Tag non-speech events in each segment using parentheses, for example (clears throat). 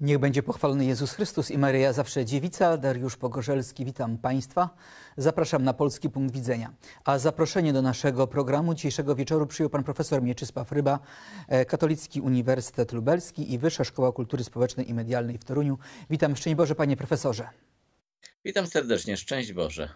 Niech będzie pochwalony Jezus Chrystus i Maryja Zawsze Dziewica. Dariusz Pogorzelski, witam Państwa. Zapraszam na Polski Punkt Widzenia. A zaproszenie do naszego programu dzisiejszego wieczoru przyjął pan profesor Mieczysław Ryba, e, Katolicki Uniwersytet Lubelski i Wyższa Szkoła Kultury Społecznej i Medialnej w Toruniu. Witam, szczęść Boże, panie profesorze. Witam serdecznie, szczęść Boże.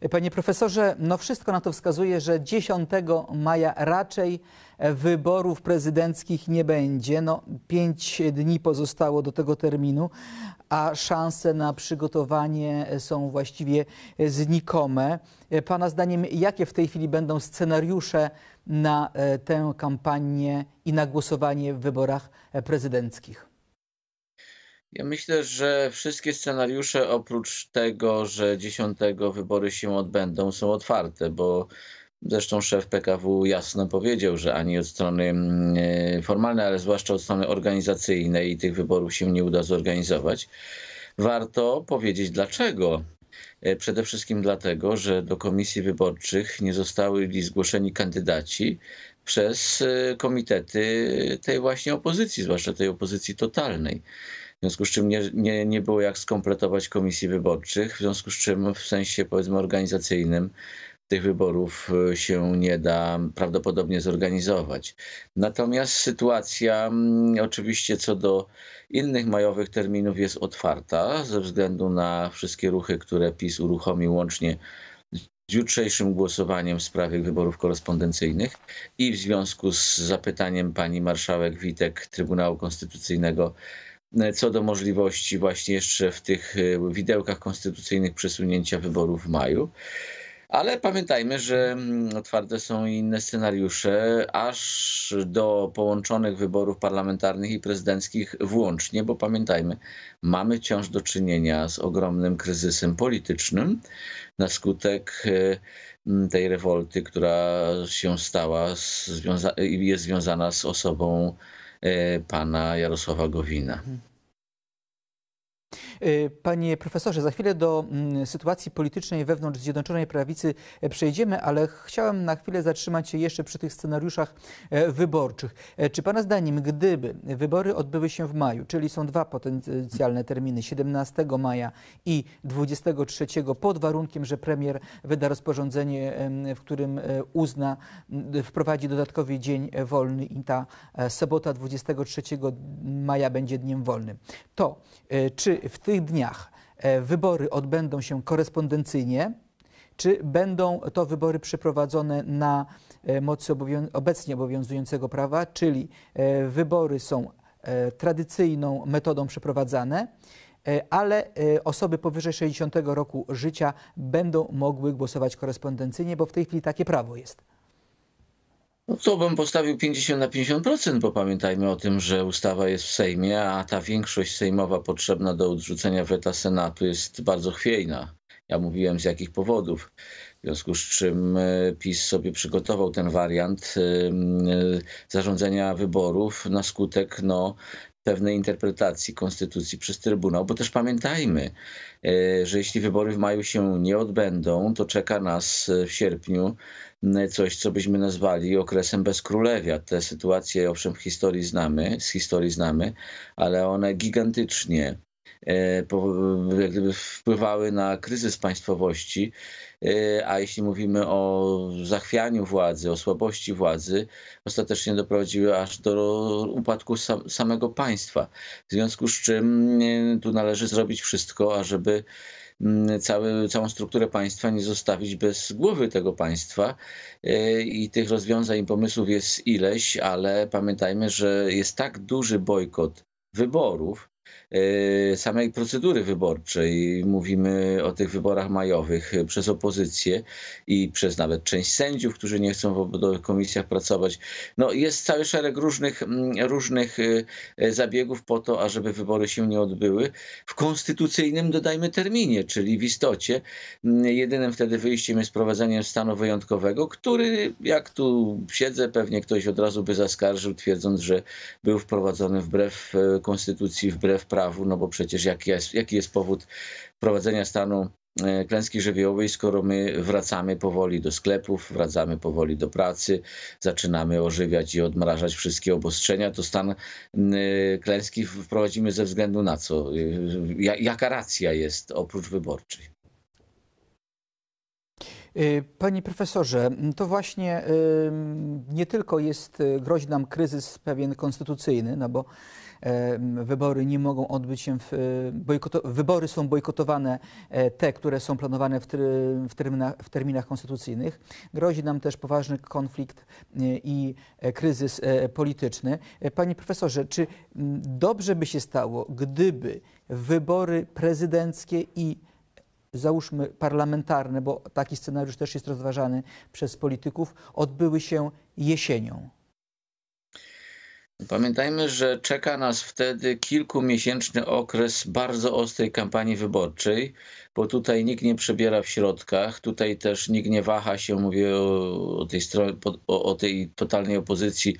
E, panie profesorze, no wszystko na to wskazuje, że 10 maja raczej E, wyborów prezydenckich nie będzie. No, pięć dni pozostało do tego terminu, a szanse na przygotowanie e, są właściwie e, znikome. Pana zdaniem, jakie w tej chwili będą scenariusze na tę kampanię i na głosowanie w wyborach prezydenckich? Ja myślę, że wszystkie scenariusze oprócz tego, że 10 wybory się odbędą, są otwarte, bo Zresztą szef PKW jasno powiedział, że ani od strony mm, e, formalnej, ale zwłaszcza od strony organizacyjnej tych wyborów się nie uda zorganizować. Warto powiedzieć dlaczego. E, przede wszystkim dlatego, że do komisji wyborczych nie zostały zgłoszeni kandydaci przez e, komitety tej właśnie opozycji, zwłaszcza tej opozycji totalnej. W związku z czym nie, nie, nie było jak skompletować komisji wyborczych, w związku z czym w sensie powiedzmy organizacyjnym tych wyborów e, się nie da prawdopodobnie zorganizować. Natomiast sytuacja mm, oczywiście co do innych majowych terminów jest otwarta ze względu na wszystkie ruchy, które PiS uruchomił łącznie z jutrzejszym głosowaniem w sprawie wyborów korespondencyjnych i w związku z zapytaniem pani marszałek Witek Trybunału Konstytucyjnego e, co do możliwości właśnie jeszcze w tych e, widełkach konstytucyjnych przesunięcia wyborów w maju. Ale pamiętajmy, że mm, otwarte są inne scenariusze, aż do połączonych wyborów parlamentarnych i prezydenckich włącznie, bo pamiętajmy, mamy wciąż do czynienia z ogromnym kryzysem politycznym na skutek e, tej rewolty, która się stała i jest związana z osobą e, pana Jarosława Gowina. Mhm. Y, panie profesorze, za chwilę do mm, sytuacji politycznej wewnątrz Zjednoczonej Prawicy e, przejdziemy, ale chciałem na chwilę zatrzymać się jeszcze przy tych scenariuszach e, wyborczych. E, czy Pana zdaniem, gdyby wybory odbyły się w maju, czyli są dwa potencjalne terminy, 17 maja i 23, pod warunkiem, że premier wyda rozporządzenie, w którym uzna, wprowadzi dodatkowy dzień wolny i ta sobota 23 maja będzie dniem wolnym, to czy w tych dniach e, wybory odbędą się korespondencyjnie, czy będą to wybory przeprowadzone na e, mocy obecnie obowiązującego prawa, czyli e, wybory są tradycyjną metodą przeprowadzane, ale osoby powyżej 60 roku życia będą mogły głosować korespondencyjnie, bo w tej chwili takie prawo jest. No to bym postawił 50 na 50%, bo pamiętajmy o tym, że ustawa jest w Sejmie, a ta większość sejmowa potrzebna do odrzucenia weta Senatu jest bardzo chwiejna. Ja mówiłem z jakich powodów. W związku z czym e, PiS sobie przygotował ten wariant e, e, zarządzenia wyborów na skutek no, pewnej interpretacji konstytucji przez Trybunał, bo też pamiętajmy, że jeśli wybory w maju się nie odbędą, to czeka nas w sierpniu Y, coś, co byśmy nazwali okresem bezkrólewia. Te sytuacje, owszem, w historii znamy, z historii znamy, ale one gigantycznie y, wpływały na kryzys państwowości, y, a jeśli mówimy o zachwianiu władzy, o słabości władzy, ostatecznie doprowadziły aż do upadku samego państwa. W związku z czym tu należy zrobić wszystko, ażeby cały, całą strukturę państwa nie zostawić bez głowy tego państwa. E, I tych rozwiązań i pomysłów jest ileś, ale pamiętajmy, że jest tak duży bojkot wyborów, E, samej procedury wyborczej. Mówimy o tych wyborach majowych e, przez opozycję i przez nawet część sędziów, którzy nie chcą w obwodowych komisjach pracować. No, jest cały szereg różnych, różnych e, zabiegów po to, ażeby wybory się nie odbyły w konstytucyjnym, dodajmy, terminie, czyli w istocie jedynym wtedy wyjściem jest prowadzenie stanu wyjątkowego, który jak tu siedzę, pewnie ktoś od razu by zaskarżył, twierdząc, że był wprowadzony wbrew konstytucji, wbrew wbrew prawu, no bo przecież jaki jest, jaki jest powód prowadzenia stanu e, klęski żywiołowej, skoro my wracamy powoli do sklepów, wracamy powoli do pracy, zaczynamy ożywiać i odmrażać wszystkie obostrzenia, to stan e, klęski wprowadzimy ze względu na co? E, jaka racja jest oprócz wyborczej? Panie profesorze, to właśnie nie tylko jest, grozi nam kryzys pewien konstytucyjny, no bo wybory nie mogą odbyć się, w, e, wybory są bojkotowane, e, te, które są planowane w, w, terminach, w terminach konstytucyjnych. Grozi nam też poważny konflikt e, i kryzys polityczny. Panie profesorze, czy dobrze by się stało, gdyby wybory prezydenckie i załóżmy parlamentarne, bo taki scenariusz też jest rozważany przez polityków, odbyły się jesienią? Pamiętajmy, że czeka nas wtedy kilkumiesięczny okres bardzo ostrej kampanii wyborczej bo tutaj nikt nie przebiera w środkach, tutaj też nikt nie waha się, mówię o, o tej, o, o tej totalnej opozycji,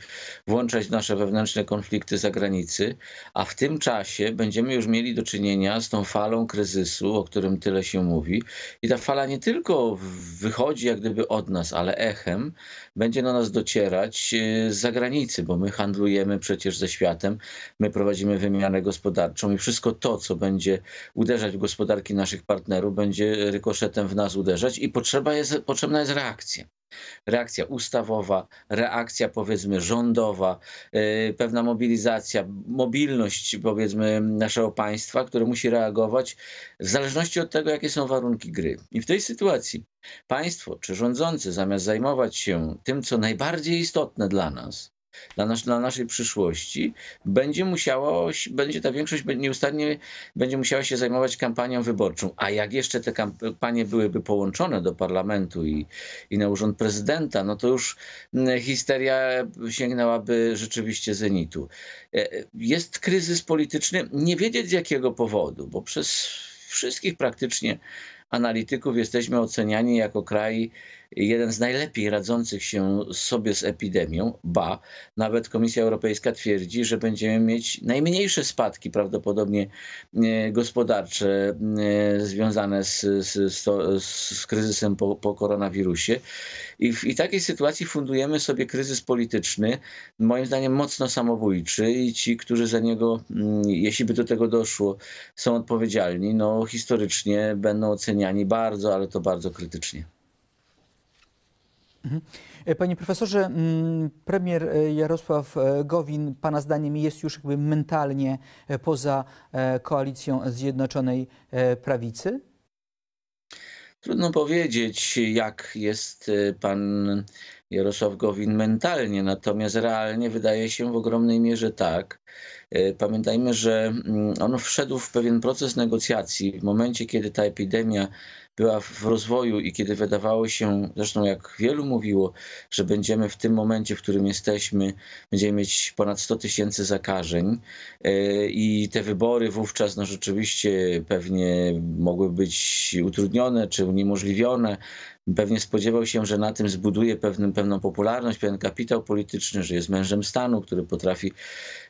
włączać nasze wewnętrzne konflikty zagranicy, a w tym czasie będziemy już mieli do czynienia z tą falą kryzysu, o którym tyle się mówi. I ta fala nie tylko wychodzi jak gdyby od nas, ale echem będzie na nas docierać e, z zagranicy, bo my handlujemy przecież ze światem, my prowadzimy wymianę gospodarczą i wszystko to, co będzie uderzać w gospodarki naszych partnerów, partneru będzie rykoszetem w nas uderzać i potrzeba jest, potrzebna jest reakcja. Reakcja ustawowa, reakcja powiedzmy rządowa, yy, pewna mobilizacja, mobilność powiedzmy naszego państwa, które musi reagować w zależności od tego, jakie są warunki gry. I w tej sytuacji państwo czy rządzący zamiast zajmować się tym, co najbardziej istotne dla nas, dla, nas, dla naszej przyszłości, będzie musiało, będzie ta większość nieustannie będzie musiała się zajmować kampanią wyborczą. A jak jeszcze te kampanie byłyby połączone do parlamentu i, i na urząd prezydenta, no to już mm, histeria sięgnęłaby rzeczywiście zenitu. E, jest kryzys polityczny, nie wiedzieć z jakiego powodu, bo przez wszystkich praktycznie analityków jesteśmy oceniani jako kraj jeden z najlepiej radzących się sobie z epidemią, ba, nawet Komisja Europejska twierdzi, że będziemy mieć najmniejsze spadki prawdopodobnie e, gospodarcze e, związane z, z, z kryzysem po, po koronawirusie. I w i takiej sytuacji fundujemy sobie kryzys polityczny, moim zdaniem mocno samobójczy i ci, którzy za niego, mm, jeśli by do tego doszło, są odpowiedzialni, no historycznie będą oceniani bardzo, ale to bardzo krytycznie. Mhm. E, panie profesorze, mm, premier e, Jarosław e, Gowin, pana zdaniem, jest już jakby mentalnie poza koalicją Zjednoczonej Prawicy? Trudno powiedzieć, jak jest pan Jarosław Gowin mentalnie, natomiast realnie wydaje się w ogromnej mierze tak. Pamiętajmy, że mm, on wszedł w pewien proces negocjacji w momencie, kiedy ta epidemia była w rozwoju i kiedy wydawało się, zresztą jak wielu mówiło, że będziemy w tym momencie, w którym jesteśmy, będziemy mieć ponad 100 tysięcy zakażeń e, i te wybory wówczas no rzeczywiście pewnie mogły być utrudnione czy uniemożliwione, pewnie spodziewał się, że na tym zbuduje pewną, pewną popularność, pewien kapitał polityczny, że jest mężem stanu, który potrafi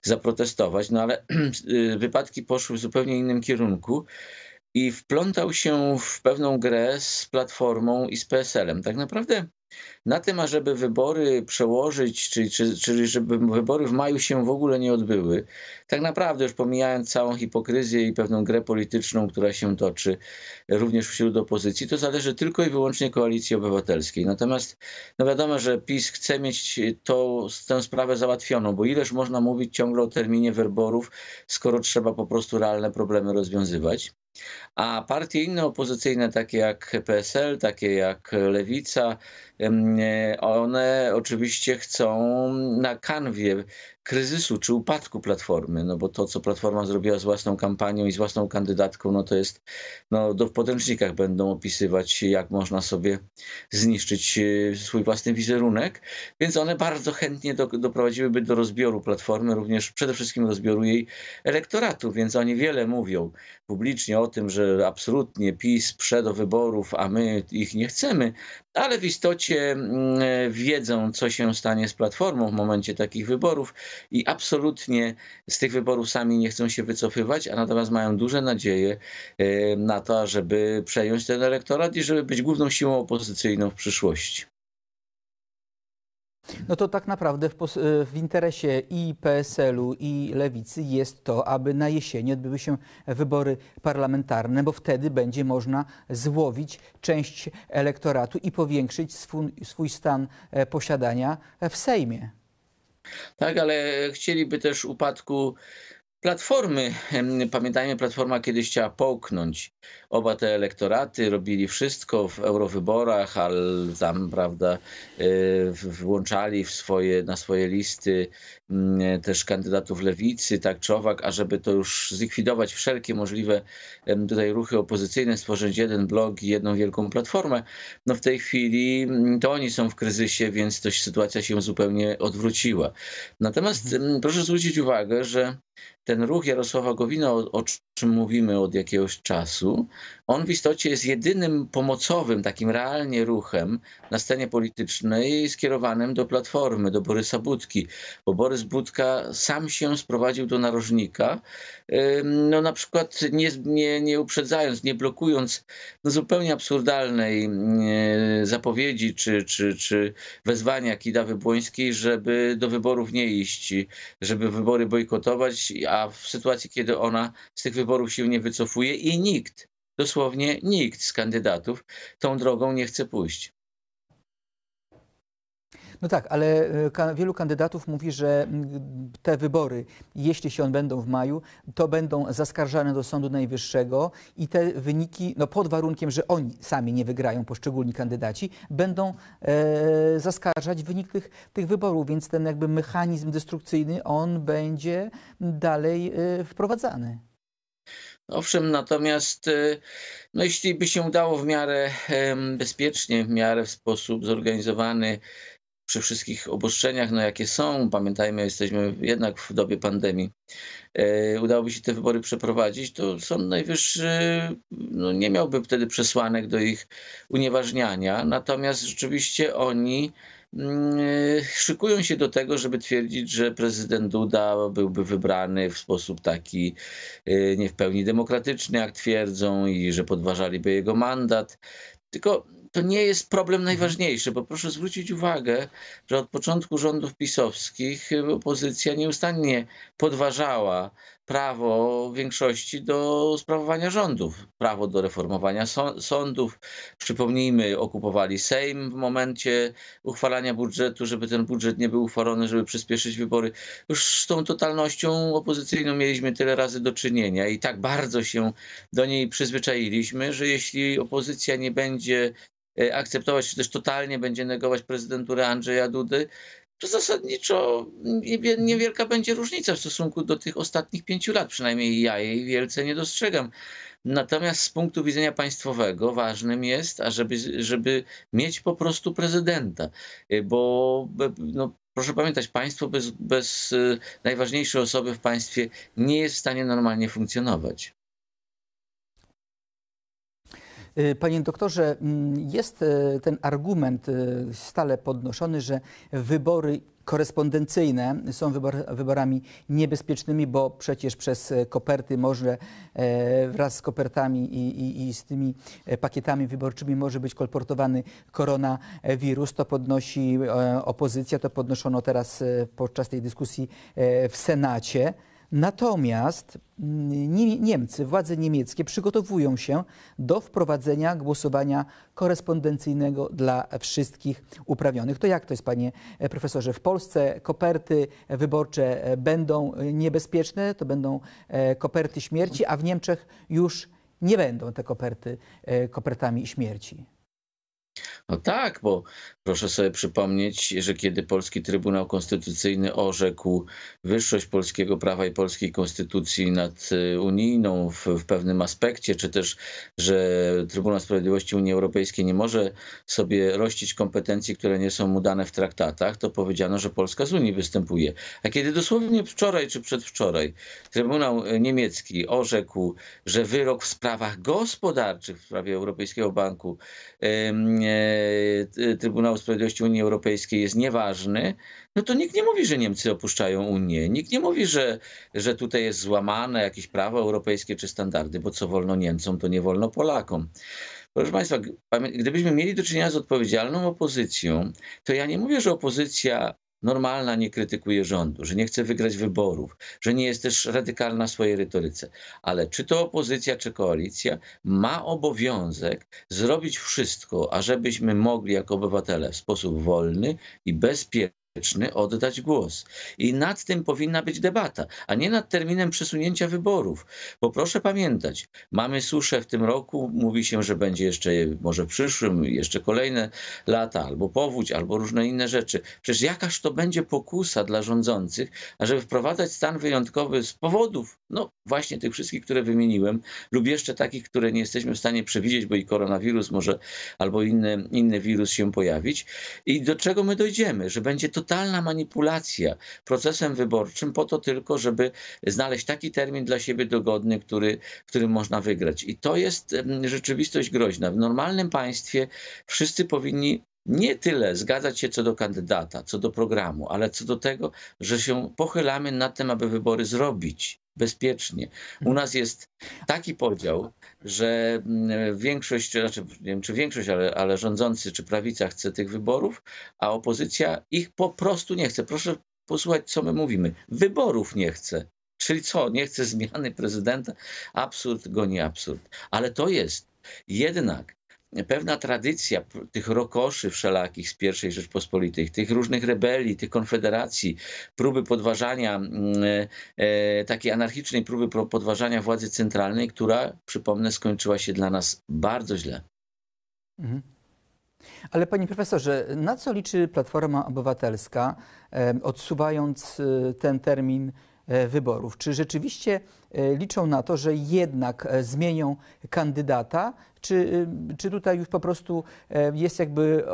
zaprotestować, no ale (clears throat) e, wypadki poszły w zupełnie innym kierunku i wplątał się w pewną grę z Platformą i z PSL-em. Tak naprawdę na tym, ażeby wybory przełożyć, czyli, czy, czyli żeby wybory w maju się w ogóle nie odbyły, tak naprawdę już pomijając całą hipokryzję i pewną grę polityczną, która się toczy również wśród opozycji, to zależy tylko i wyłącznie koalicji obywatelskiej. Natomiast no wiadomo, że PiS chce mieć tą, tę sprawę załatwioną, bo ileż można mówić ciągle o terminie wyborów, skoro trzeba po prostu realne problemy rozwiązywać. A partie inne opozycyjne, takie jak PSL, takie jak Lewica, E, one oczywiście chcą na kanwie kryzysu czy upadku Platformy, no bo to, co Platforma zrobiła z własną kampanią i z własną kandydatką, no to jest, no do, w podręcznikach będą opisywać, jak można sobie zniszczyć e, swój własny wizerunek, więc one bardzo chętnie do, doprowadziłyby do rozbioru Platformy, również przede wszystkim rozbioru jej elektoratu, więc oni wiele mówią publicznie o tym, że absolutnie PiS przed do wyborów, a my ich nie chcemy, ale w istocie Mm, wiedzą, co się stanie z Platformą w momencie takich wyborów i absolutnie z tych wyborów sami nie chcą się wycofywać, a natomiast mają duże nadzieje e, na to, żeby przejąć ten elektorat i żeby być główną siłą opozycyjną w przyszłości. No to tak naprawdę w, e, w interesie i PSL-u, i lewicy jest to, aby na jesieni odbyły się wybory parlamentarne, bo wtedy będzie można złowić część elektoratu i powiększyć swój, swój stan e, posiadania w Sejmie. Tak, ale chcieliby też upadku Platformy, pamiętajmy, Platforma kiedyś chciała połknąć oba te elektoraty, robili wszystko w eurowyborach, ale tam, prawda, e, włączali w swoje, na swoje listy mm, też kandydatów lewicy, tak czy owak, ażeby to już zlikwidować wszelkie możliwe tutaj ruchy opozycyjne, stworzyć jeden blog i jedną wielką platformę. No w tej chwili mm, to oni są w kryzysie, więc to sytuacja się zupełnie odwróciła. Natomiast mhm. proszę zwrócić uwagę, że ten ruch Jarosława Gowina, o, o, czym mówimy od jakiegoś czasu, on w istocie jest jedynym pomocowym, takim realnie ruchem na scenie politycznej skierowanym do Platformy, do Borysa Budki, bo Borys Budka sam się sprowadził do narożnika, no na przykład nie, nie, nie uprzedzając, nie blokując no zupełnie absurdalnej yy, zapowiedzi czy, czy, czy wezwania Kidawy Błońskiej, żeby do wyborów nie iść, żeby wybory bojkotować, a w sytuacji, kiedy ona z tych wyborów się nie wycofuje i nikt, dosłownie nikt z kandydatów tą drogą nie chce pójść. No tak, ale e, wielu kandydatów mówi, że mm, te wybory, jeśli się odbędą w maju, to będą zaskarżane do Sądu Najwyższego i te wyniki, no pod warunkiem, że oni sami nie wygrają, poszczególni kandydaci, będą e, zaskarżać wynik tych, tych wyborów, więc ten jakby mechanizm destrukcyjny, on będzie dalej e, wprowadzany. Owszem, natomiast e, no, jeśli by się udało w miarę bezpiecznie, w miarę w sposób zorganizowany przy wszystkich obostrzeniach, no jakie są, pamiętajmy, jesteśmy jednak w dobie pandemii, e, udałoby się te wybory przeprowadzić, to Sąd Najwyższy no, nie miałby wtedy przesłanek do ich unieważniania. Natomiast rzeczywiście oni mm, e, szykują się do tego, żeby twierdzić, że prezydent Duda byłby wybrany w sposób taki e, nie w pełni demokratyczny, jak twierdzą, i że podważaliby jego mandat. Tylko to nie jest problem mhm. najważniejszy, bo proszę zwrócić uwagę, że od początku rządów pisowskich y, opozycja nieustannie podważała prawo większości do sprawowania rządów, prawo do reformowania sądów. Przypomnijmy, okupowali Sejm w momencie uchwalania budżetu, żeby ten budżet nie był uchwalony, żeby przyspieszyć wybory. Już z tą totalnością opozycyjną mieliśmy tyle razy do czynienia i tak bardzo się do niej przyzwyczailiśmy, że jeśli opozycja nie będzie E, akceptować, czy też totalnie będzie negować prezydenturę Andrzeja Dudy, to zasadniczo niewielka będzie różnica w stosunku do tych ostatnich pięciu lat, przynajmniej ja jej wielce nie dostrzegam. Natomiast z punktu widzenia państwowego ważnym jest, ażeby, żeby mieć po prostu prezydenta, e, bo no, proszę pamiętać, państwo bez, bez e, najważniejszej osoby w państwie nie jest w stanie normalnie funkcjonować. Y, panie doktorze, mm, jest y, ten argument y, stale podnoszony, że wybory korespondencyjne są wybor, wyborami niebezpiecznymi, bo przecież przez koperty może e, wraz z kopertami i, i, i, z tymi e, pakietami wyborczymi może być kolportowany koronawirus. To podnosi e, opozycja, to podnoszono teraz podczas tej dyskusji w Senacie. Natomiast mm, Niemcy, władze niemieckie przygotowują się do wprowadzenia głosowania korespondencyjnego dla wszystkich uprawnionych. To jak to jest, panie e, profesorze? W Polsce koperty e, wyborcze e, będą niebezpieczne, to będą koperty śmierci, a w Niemczech już nie będą te koperty kopertami śmierci. No tak, bo proszę sobie przypomnieć, że kiedy Polski Trybunał Konstytucyjny orzekł wyższość polskiego prawa i polskiej konstytucji nad y, unijną w, w, pewnym aspekcie, czy też, że Trybunał Sprawiedliwości Unii Europejskiej nie może sobie rościć kompetencji, które nie są mu dane w traktatach, to powiedziano, że Polska z Unii występuje. A kiedy dosłownie wczoraj czy przedwczoraj Trybunał y, Niemiecki orzekł, że wyrok w sprawach gospodarczych w sprawie Europejskiego Banku, yy, E, Trybunału Sprawiedliwości Unii Europejskiej jest nieważny, no to nikt nie mówi, że Niemcy opuszczają Unię. Nikt nie mówi, że, że tutaj jest złamane jakieś prawo europejskie czy standardy, bo co wolno Niemcom, to nie wolno Polakom. Proszę Państwa, gdybyśmy mieli do czynienia z odpowiedzialną opozycją, to ja nie mówię, że opozycja normalna nie krytykuje rządu, że nie chce wygrać wyborów, że nie jest też radykalna w swojej retoryce. Ale czy to opozycja, czy koalicja ma obowiązek zrobić wszystko, ażebyśmy mogli jako obywatele w sposób wolny i bezpieczny oddać głos. I nad tym powinna być debata, a nie nad terminem przesunięcia wyborów. Bo proszę pamiętać, mamy suszę w tym roku, mówi się, że będzie jeszcze może w przyszłym, jeszcze kolejne lata, albo powódź, albo różne inne rzeczy. Przecież jakaż to będzie pokusa dla rządzących, ażeby wprowadzać stan wyjątkowy z powodów, no właśnie tych wszystkich, które wymieniłem, lub jeszcze takich, które nie jesteśmy w stanie przewidzieć, bo i koronawirus może, albo inny, inny wirus się pojawić. I do czego my dojdziemy? Że będzie to totalna manipulacja procesem wyborczym po to tylko, żeby znaleźć taki termin dla siebie dogodny, który, którym można wygrać. I to jest rzeczywistość groźna. W normalnym państwie wszyscy powinni nie tyle zgadzać się co do kandydata, co do programu, ale co do tego, że się pochylamy nad tym, aby wybory zrobić bezpiecznie. U mhm. nas jest taki podział, że mm, większość, znaczy nie wiem czy większość, ale, ale rządzący czy prawica chce tych wyborów, a opozycja ich po prostu nie chce. Proszę posłuchać, co my mówimy. Wyborów nie chce. Czyli co, nie chce zmiany prezydenta? Absurd goni absurd. Ale to jest jednak pewna tradycja tych rokoszy wszelakich z pierwszej Rzeczpospolitej, tych różnych rebelii, tych konfederacji, próby podważania, mm, e, takiej anarchicznej próby podważania władzy centralnej, która, przypomnę, skończyła się dla nas bardzo źle. Mhm. Ale panie profesorze, na co liczy Platforma Obywatelska, e, odsuwając e, ten termin E, wyborów. Czy rzeczywiście e, liczą na to, że jednak e, zmienią kandydata, czy, czy tutaj już po prostu jest jakby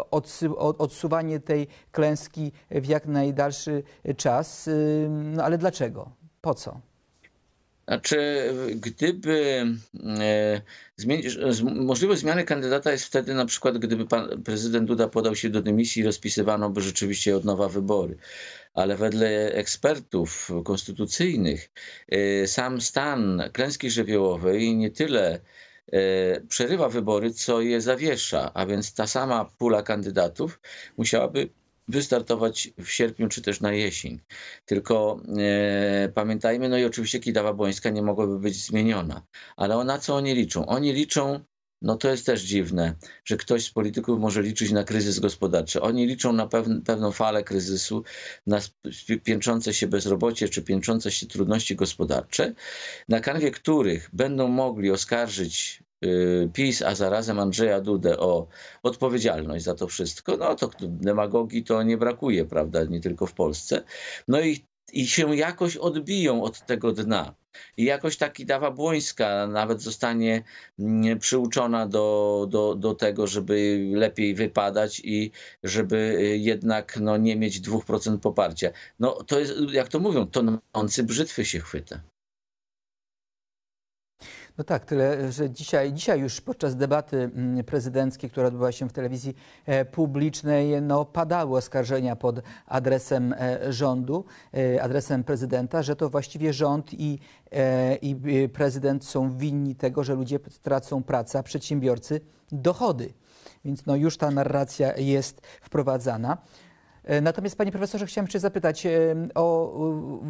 odsuwanie tej klęski w jak najdalszy czas? No ale dlaczego? Po co? Znaczy, gdyby e, możliwość zmiany kandydata jest wtedy na przykład, gdyby pan prezydent Duda podał się do dymisji, rozpisywano by rzeczywiście od nowa wybory. Ale wedle ekspertów konstytucyjnych e, sam stan klęski żywiołowej nie tyle e, przerywa wybory, co je zawiesza, a więc ta sama pula kandydatów musiałaby wystartować w sierpniu czy też na jesień. Tylko e, pamiętajmy, no i oczywiście Kidawa Błońska nie mogłaby być zmieniona. Ale ona co oni liczą? Oni liczą, no to jest też dziwne, że ktoś z polityków może liczyć na kryzys gospodarczy. Oni liczą na pewn, pewną falę kryzysu, na piętrzące się bezrobocie czy piętrzące się trudności gospodarcze, na kanwie których będą mogli oskarżyć Y, PiS, a zarazem Andrzeja Dudę o odpowiedzialność za to wszystko, no to demagogii to nie brakuje, prawda, nie tylko w Polsce. No i, i się jakoś odbiją od tego dna. I jakoś taki Dawa Błońska nawet zostanie mm, przyuczona do, do, do tego, żeby lepiej wypadać i żeby y, jednak no, nie mieć 2% poparcia. No to jest, jak to mówią, tonący brzytwy się chwyta. No tak, tyle, że dzisiaj, dzisiaj już podczas debaty mm, prezydenckiej, która odbyła się w telewizji e, publicznej, no, padały oskarżenia pod adresem e, rządu, e, adresem prezydenta, że to właściwie rząd i, i prezydent są winni tego, że ludzie tracą pracę, a przedsiębiorcy dochody. Więc no, już ta narracja jest wprowadzana. E, natomiast panie profesorze, chciałem jeszcze zapytać e, o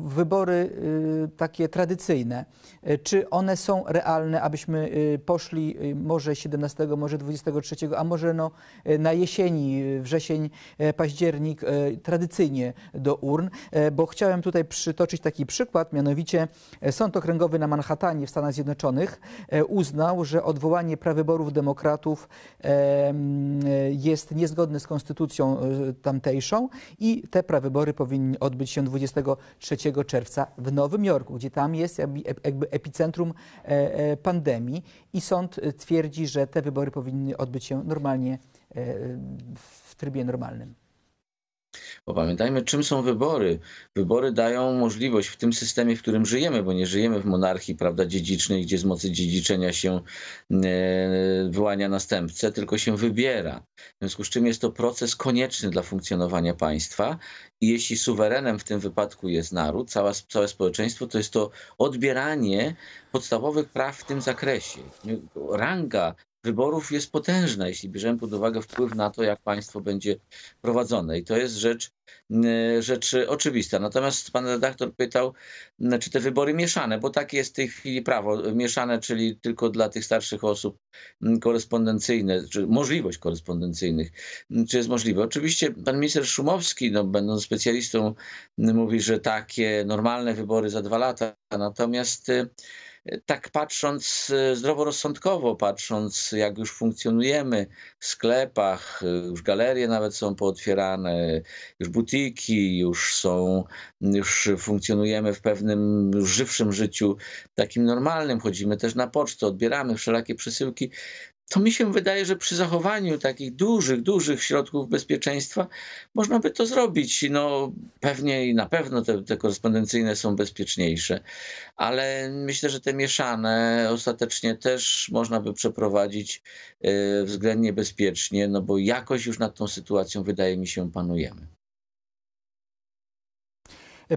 wybory y, takie tradycyjne. E, czy one są realne, abyśmy y, poszli y, może 17, może 23, a może no na jesieni, wrzesień, październik tradycyjnie do urn? Bo chciałem tutaj przytoczyć taki przykład, mianowicie Sąd Okręgowy na Manhattanie w Stanach Zjednoczonych uznał, że odwołanie prawyborów demokratów jest niezgodne z konstytucją tamtejszą i te prawybory powinny odbyć się 23 czerwca w Nowym Jorku, gdzie tam jest jakby epicentrum e, e, pandemii i sąd e, twierdzi, że te wybory powinny odbyć się normalnie w trybie normalnym. Bo pamiętajmy, czym są wybory. Wybory dają możliwość w tym systemie, w którym żyjemy, bo nie żyjemy w monarchii prawda, dziedzicznej, gdzie z mocy dziedziczenia się e, wyłania następcę, tylko się wybiera. W związku z czym jest to proces konieczny dla funkcjonowania państwa i jeśli suwerenem w tym wypadku jest naród, całe, całe społeczeństwo, to jest to odbieranie podstawowych praw w tym zakresie. Ranga wyborów jest potężna, jeśli bierzemy pod uwagę wpływ na to, jak państwo będzie prowadzone. I to jest rzecz, rzecz oczywista. Natomiast pan redaktor pytał, czy te wybory mieszane, bo takie jest w tej chwili prawo mieszane, czyli tylko dla tych starszych osób korespondencyjne, czy możliwość korespondencyjnych, czy jest możliwe. Oczywiście pan minister Szumowski, no, będąc specjalistą, mówi, że takie normalne wybory za dwa lata, natomiast y, tak patrząc e, zdroworozsądkowo, patrząc jak już funkcjonujemy w sklepach, e, już galerie nawet są pootwierane, już butiki, już są, już funkcjonujemy w pewnym żywszym życiu, takim normalnym, chodzimy też na pocztę, odbieramy wszelakie przesyłki, to mi się wydaje, że przy zachowaniu takich dużych, dużych środków bezpieczeństwa można by to zrobić. No, pewnie i na pewno te, te korespondencyjne są bezpieczniejsze, ale myślę, że te mieszane ostatecznie też można by przeprowadzić e, względnie bezpiecznie, no bo jakoś już nad tą sytuacją wydaje mi się panujemy.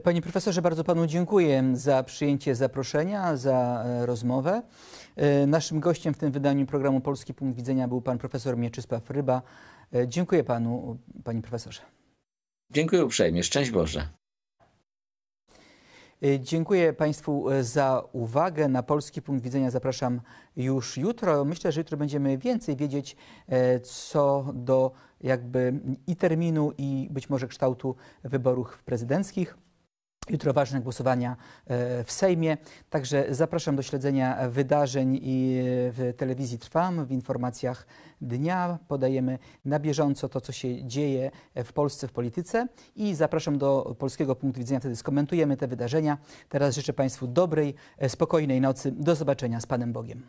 Panie profesorze, bardzo panu dziękuję za przyjęcie zaproszenia, za e, rozmowę. E, naszym gościem w tym wydaniu programu Polski Punkt Widzenia był pan profesor Mieczysław Ryba. E, dziękuję panu, panie profesorze. Dziękuję uprzejmie. Szczęść Boże. Dziękuję Państwu za uwagę. Na polski punkt widzenia zapraszam już jutro. Myślę, że jutro będziemy więcej wiedzieć co do jakby i terminu, i być może kształtu wyborów prezydenckich. Jutro ważne głosowania e, w Sejmie. Także zapraszam do śledzenia wydarzeń i e, w telewizji Trwam, w informacjach dnia. Podajemy na bieżąco to, co się dzieje w Polsce, w polityce i zapraszam do polskiego punktu widzenia. Wtedy skomentujemy te wydarzenia. Teraz życzę Państwu dobrej, e, spokojnej nocy. Do zobaczenia z Panem Bogiem.